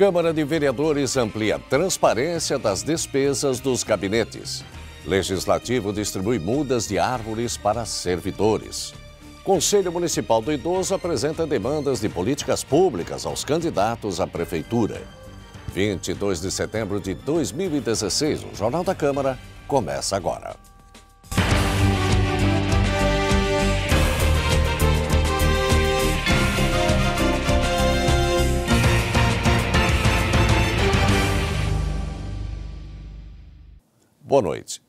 Câmara de Vereadores amplia a transparência das despesas dos gabinetes. Legislativo distribui mudas de árvores para servidores. Conselho Municipal do Idoso apresenta demandas de políticas públicas aos candidatos à Prefeitura. 22 de setembro de 2016, o Jornal da Câmara começa agora. Boa noite.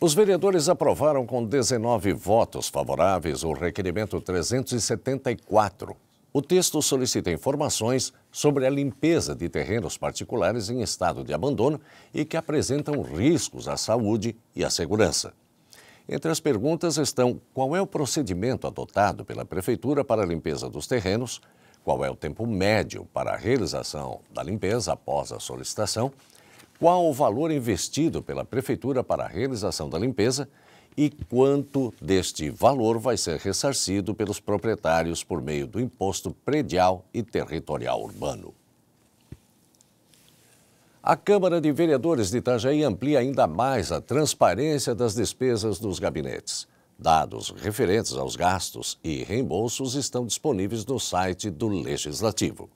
Os vereadores aprovaram com 19 votos favoráveis o requerimento 374. O texto solicita informações sobre a limpeza de terrenos particulares em estado de abandono e que apresentam riscos à saúde e à segurança. Entre as perguntas estão qual é o procedimento adotado pela Prefeitura para a limpeza dos terrenos, qual é o tempo médio para a realização da limpeza após a solicitação qual o valor investido pela Prefeitura para a realização da limpeza e quanto deste valor vai ser ressarcido pelos proprietários por meio do imposto predial e territorial urbano. A Câmara de Vereadores de Itajaí amplia ainda mais a transparência das despesas dos gabinetes. Dados referentes aos gastos e reembolsos estão disponíveis no site do Legislativo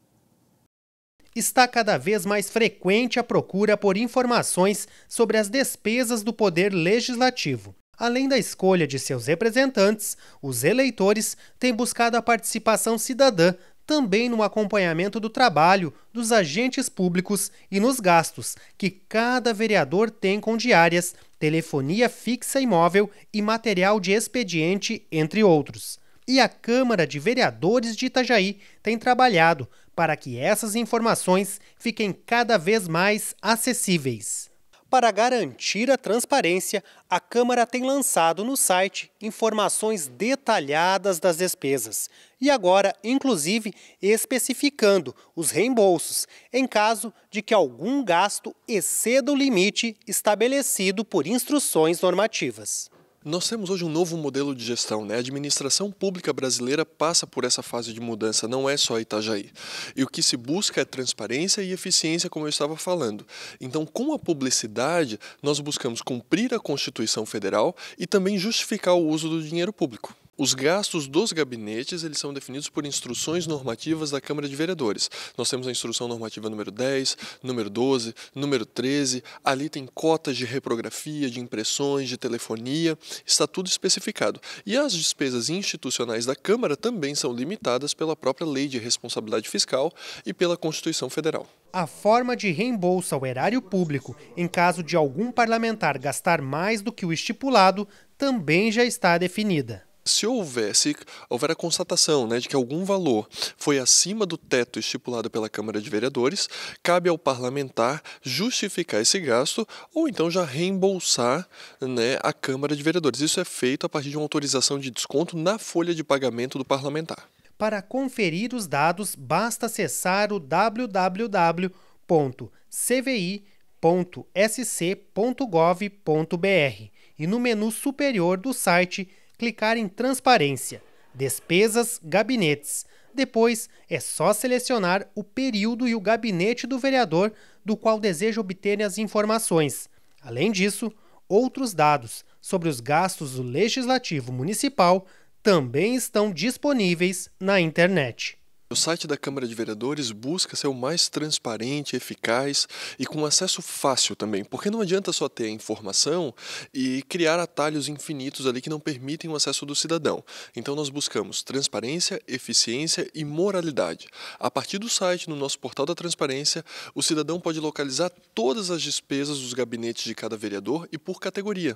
está cada vez mais frequente a procura por informações sobre as despesas do Poder Legislativo. Além da escolha de seus representantes, os eleitores têm buscado a participação cidadã também no acompanhamento do trabalho dos agentes públicos e nos gastos que cada vereador tem com diárias, telefonia fixa e móvel e material de expediente, entre outros. E a Câmara de Vereadores de Itajaí tem trabalhado para que essas informações fiquem cada vez mais acessíveis. Para garantir a transparência, a Câmara tem lançado no site informações detalhadas das despesas e agora, inclusive, especificando os reembolsos em caso de que algum gasto exceda o limite estabelecido por instruções normativas. Nós temos hoje um novo modelo de gestão, né? A administração pública brasileira passa por essa fase de mudança, não é só Itajaí. E o que se busca é transparência e eficiência, como eu estava falando. Então, com a publicidade, nós buscamos cumprir a Constituição Federal e também justificar o uso do dinheiro público. Os gastos dos gabinetes, eles são definidos por instruções normativas da Câmara de Vereadores. Nós temos a instrução normativa número 10, número 12, número 13, ali tem cotas de reprografia, de impressões, de telefonia, está tudo especificado. E as despesas institucionais da Câmara também são limitadas pela própria Lei de Responsabilidade Fiscal e pela Constituição Federal. A forma de reembolso ao erário público, em caso de algum parlamentar gastar mais do que o estipulado, também já está definida se houvesse houver a constatação né, de que algum valor foi acima do teto estipulado pela Câmara de Vereadores, cabe ao parlamentar justificar esse gasto ou então já reembolsar né, a Câmara de Vereadores. Isso é feito a partir de uma autorização de desconto na folha de pagamento do parlamentar. Para conferir os dados, basta acessar o www.cvi.sc.gov.br e no menu superior do site clicar em Transparência, Despesas, Gabinetes. Depois é só selecionar o período e o gabinete do vereador do qual deseja obter as informações. Além disso, outros dados sobre os gastos do Legislativo Municipal também estão disponíveis na internet. O site da Câmara de Vereadores busca ser o mais transparente, eficaz e com acesso fácil também, porque não adianta só ter a informação e criar atalhos infinitos ali que não permitem o acesso do cidadão. Então nós buscamos transparência, eficiência e moralidade. A partir do site, no nosso portal da transparência, o cidadão pode localizar todas as despesas dos gabinetes de cada vereador e por categoria.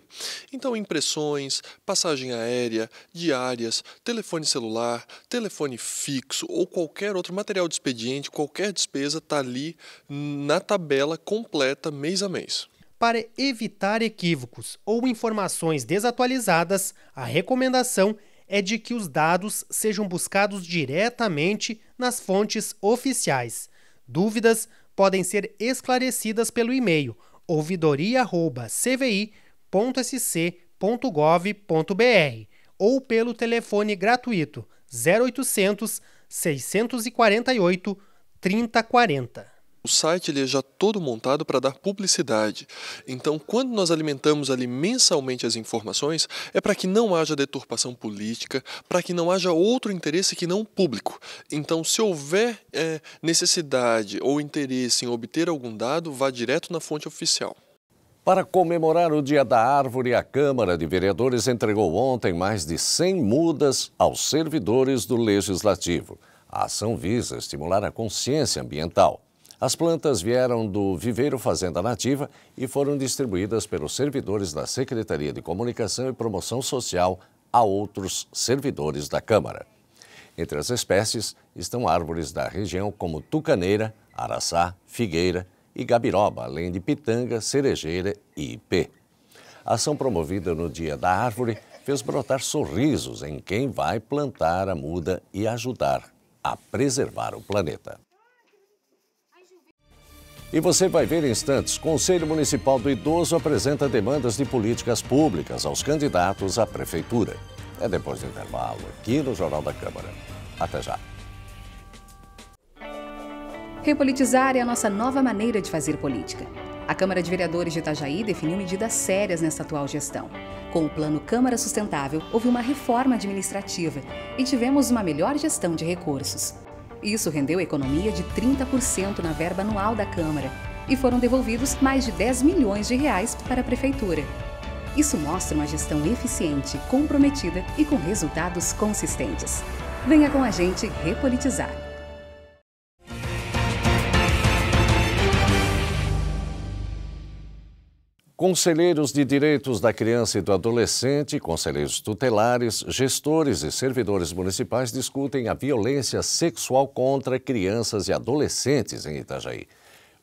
Então impressões, passagem aérea, diárias, telefone celular, telefone fixo ou qualquer qualquer outro material de expediente, qualquer despesa está ali na tabela completa mês a mês. Para evitar equívocos ou informações desatualizadas, a recomendação é de que os dados sejam buscados diretamente nas fontes oficiais. Dúvidas podem ser esclarecidas pelo e-mail ouvidoria@cvi.sc.gov.br ou pelo telefone gratuito 0800 648 3040. O site ele é já todo montado para dar publicidade. Então, quando nós alimentamos ali mensalmente as informações, é para que não haja deturpação política, para que não haja outro interesse que não o público. Então, se houver é, necessidade ou interesse em obter algum dado, vá direto na fonte oficial. Para comemorar o Dia da Árvore, a Câmara de Vereadores entregou ontem mais de 100 mudas aos servidores do Legislativo. A ação visa estimular a consciência ambiental. As plantas vieram do Viveiro Fazenda Nativa e foram distribuídas pelos servidores da Secretaria de Comunicação e Promoção Social a outros servidores da Câmara. Entre as espécies estão árvores da região como tucaneira, araçá, figueira, e Gabiroba, além de Pitanga, Cerejeira e Ipê. A ação promovida no Dia da Árvore fez brotar sorrisos em quem vai plantar a muda e ajudar a preservar o planeta. E você vai ver em instantes, Conselho Municipal do Idoso apresenta demandas de políticas públicas aos candidatos à prefeitura. É depois do intervalo aqui no Jornal da Câmara. Até já. Repolitizar é a nossa nova maneira de fazer política. A Câmara de Vereadores de Itajaí definiu medidas sérias nessa atual gestão. Com o plano Câmara Sustentável, houve uma reforma administrativa e tivemos uma melhor gestão de recursos. Isso rendeu economia de 30% na verba anual da Câmara e foram devolvidos mais de 10 milhões de reais para a Prefeitura. Isso mostra uma gestão eficiente, comprometida e com resultados consistentes. Venha com a gente repolitizar. Conselheiros de Direitos da Criança e do Adolescente, conselheiros tutelares, gestores e servidores municipais discutem a violência sexual contra crianças e adolescentes em Itajaí.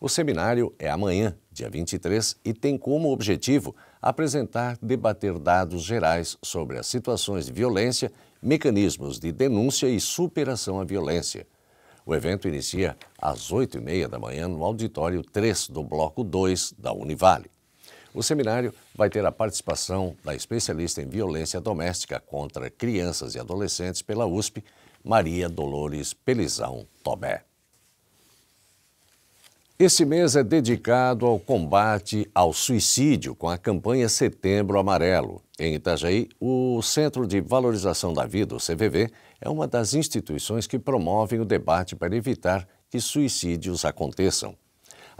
O seminário é amanhã, dia 23, e tem como objetivo apresentar, debater dados gerais sobre as situações de violência, mecanismos de denúncia e superação à violência. O evento inicia às 8h30 da manhã no auditório 3 do Bloco 2 da Univale. O seminário vai ter a participação da especialista em violência doméstica contra crianças e adolescentes pela USP, Maria Dolores Pelizão Tomé. Esse mês é dedicado ao combate ao suicídio com a campanha Setembro Amarelo. Em Itajaí, o Centro de Valorização da Vida, o CVV, é uma das instituições que promovem o debate para evitar que suicídios aconteçam.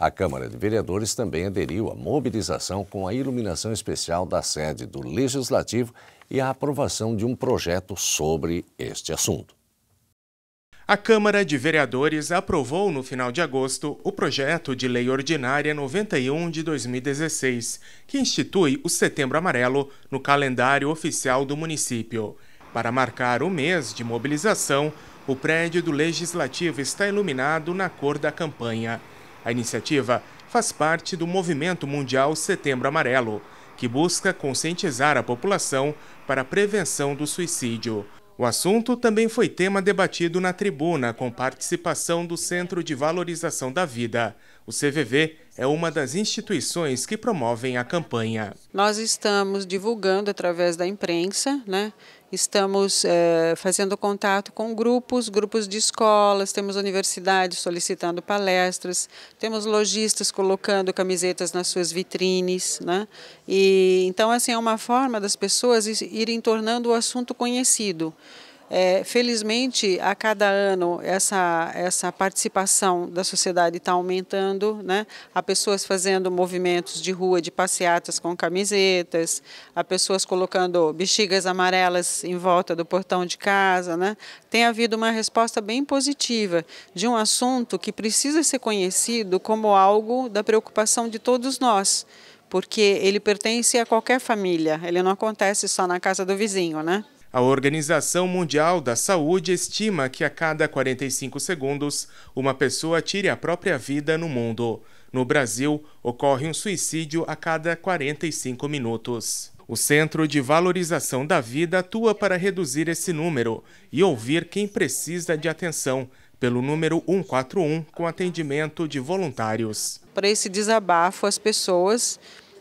A Câmara de Vereadores também aderiu à mobilização com a iluminação especial da sede do Legislativo e a aprovação de um projeto sobre este assunto. A Câmara de Vereadores aprovou no final de agosto o projeto de Lei Ordinária 91 de 2016, que institui o Setembro Amarelo no calendário oficial do município. Para marcar o mês de mobilização, o prédio do Legislativo está iluminado na cor da campanha. A iniciativa faz parte do movimento mundial Setembro Amarelo, que busca conscientizar a população para a prevenção do suicídio. O assunto também foi tema debatido na tribuna, com participação do Centro de Valorização da Vida. O CVV é uma das instituições que promovem a campanha. Nós estamos divulgando através da imprensa, né? Estamos é, fazendo contato com grupos, grupos de escolas, temos universidades solicitando palestras, temos lojistas colocando camisetas nas suas vitrines. Né? E, então, assim, é uma forma das pessoas irem tornando o assunto conhecido. É, felizmente, a cada ano, essa, essa participação da sociedade está aumentando. Né? Há pessoas fazendo movimentos de rua, de passeatas com camisetas, há pessoas colocando bexigas amarelas em volta do portão de casa. Né? Tem havido uma resposta bem positiva de um assunto que precisa ser conhecido como algo da preocupação de todos nós porque ele pertence a qualquer família, ele não acontece só na casa do vizinho, né? A Organização Mundial da Saúde estima que a cada 45 segundos uma pessoa tire a própria vida no mundo. No Brasil, ocorre um suicídio a cada 45 minutos. O Centro de Valorização da Vida atua para reduzir esse número e ouvir quem precisa de atenção, pelo número 141, com atendimento de voluntários. Para esse desabafo, as pessoas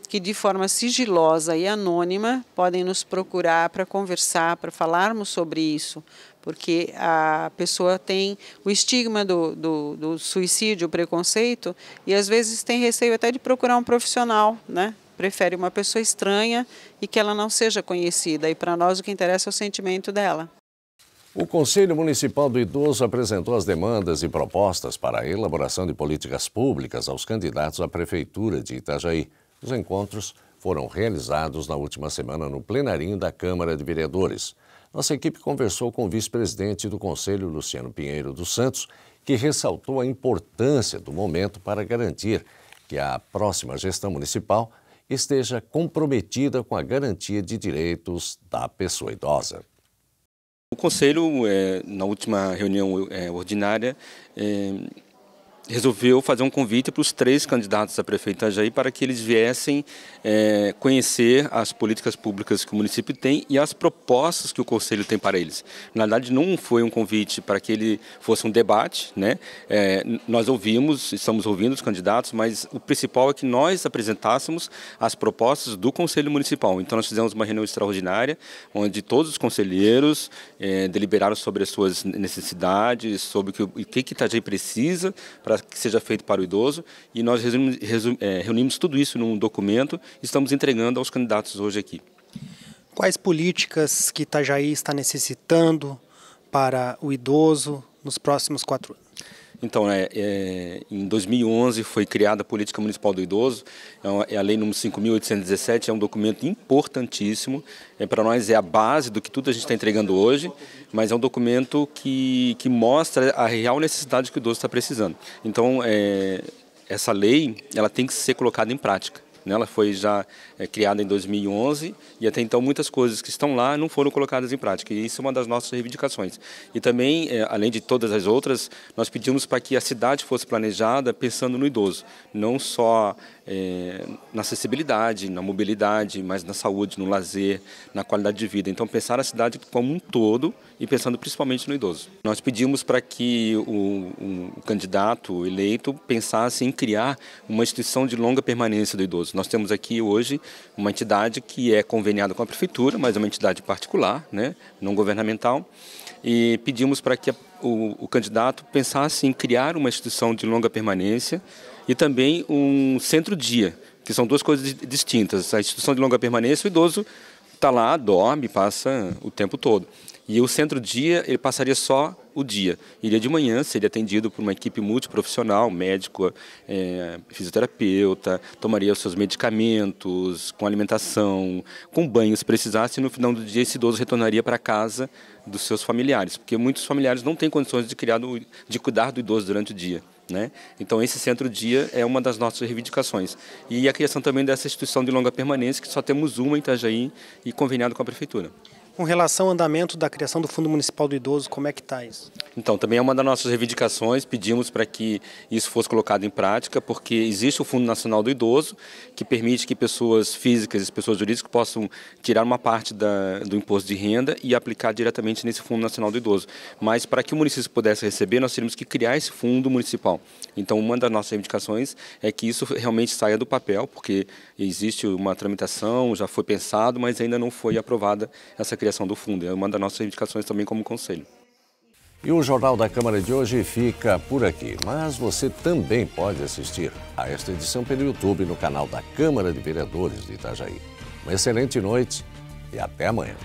que de forma sigilosa e anônima podem nos procurar para conversar, para falarmos sobre isso, porque a pessoa tem o estigma do, do, do suicídio, o preconceito, e às vezes tem receio até de procurar um profissional, né? prefere uma pessoa estranha e que ela não seja conhecida. E para nós o que interessa é o sentimento dela. O Conselho Municipal do Idoso apresentou as demandas e propostas para a elaboração de políticas públicas aos candidatos à Prefeitura de Itajaí. Os encontros foram realizados na última semana no plenarinho da Câmara de Vereadores. Nossa equipe conversou com o vice-presidente do Conselho, Luciano Pinheiro dos Santos, que ressaltou a importância do momento para garantir que a próxima gestão municipal esteja comprometida com a garantia de direitos da pessoa idosa. O Conselho, eh, na última reunião eh, ordinária, eh, resolveu fazer um convite para os três candidatos a prefeito Itajaí para que eles viessem é, conhecer as políticas públicas que o município tem e as propostas que o conselho tem para eles. Na verdade, não foi um convite para que ele fosse um debate, né? É, nós ouvimos, estamos ouvindo os candidatos, mas o principal é que nós apresentássemos as propostas do conselho municipal. Então, nós fizemos uma reunião extraordinária onde todos os conselheiros é, deliberaram sobre as suas necessidades, sobre o que, que Itajaí precisa para que seja feito para o idoso. E nós resumimos, resum, é, reunimos tudo isso num documento e estamos entregando aos candidatos hoje aqui. Quais políticas que Itajaí está necessitando para o idoso nos próximos quatro anos? Então, é, é, em 2011 foi criada a Política Municipal do Idoso, é, é a Lei nº 5.817, é um documento importantíssimo, é, para nós é a base do que tudo a gente está entregando hoje, mas é um documento que, que mostra a real necessidade que o idoso está precisando. Então, é, essa lei ela tem que ser colocada em prática. Né? Ela foi já é, criada em 2011 e até então muitas coisas que estão lá não foram colocadas em prática. E isso é uma das nossas reivindicações. E também, é, além de todas as outras, nós pedimos para que a cidade fosse planejada pensando no idoso, não só é, na acessibilidade, na mobilidade, mas na saúde, no lazer, na qualidade de vida. Então, pensar a cidade como um todo e pensando principalmente no idoso. Nós pedimos para que o, o candidato eleito pensasse em criar uma instituição de longa permanência do idoso. Nós temos aqui hoje uma entidade que é conveniada com a prefeitura, mas é uma entidade particular, né, não governamental, e pedimos para que a o, o, candidato pensasse em criar uma instituição de longa permanência e também um centro-dia, que são duas coisas distintas. A instituição de longa permanência, o idoso está lá, dorme, passa o tempo todo. E o centro-dia, ele passaria só o dia. Iria de manhã, seria atendido por uma equipe multiprofissional, médico, é, fisioterapeuta, tomaria os seus medicamentos, com alimentação, com banho, se precisasse, e no final do dia esse idoso retornaria para a casa dos seus familiares, porque muitos familiares não têm condições de, criar, de cuidar do idoso durante o dia. Né? Então, esse centro-dia é uma das nossas reivindicações. E a criação também dessa instituição de longa permanência, que só temos uma em Itajaí e conveniado com a Prefeitura. Com relação ao andamento da criação do Fundo Municipal do Idoso, como é que está isso? Então, também é uma das nossas reivindicações, pedimos para que isso fosse colocado em prática, porque existe o Fundo Nacional do Idoso, que permite que pessoas físicas e pessoas jurídicas possam tirar uma parte da, do imposto de renda e aplicar diretamente nesse Fundo Nacional do Idoso. Mas para que o município pudesse receber, nós teríamos que criar esse fundo municipal. Então, uma das nossas reivindicações é que isso realmente saia do papel, porque existe uma tramitação, já foi pensado, mas ainda não foi aprovada essa criação do fundo. É uma das nossas reivindicações também como conselho. E o Jornal da Câmara de hoje fica por aqui, mas você também pode assistir a esta edição pelo YouTube no canal da Câmara de Vereadores de Itajaí. Uma excelente noite e até amanhã.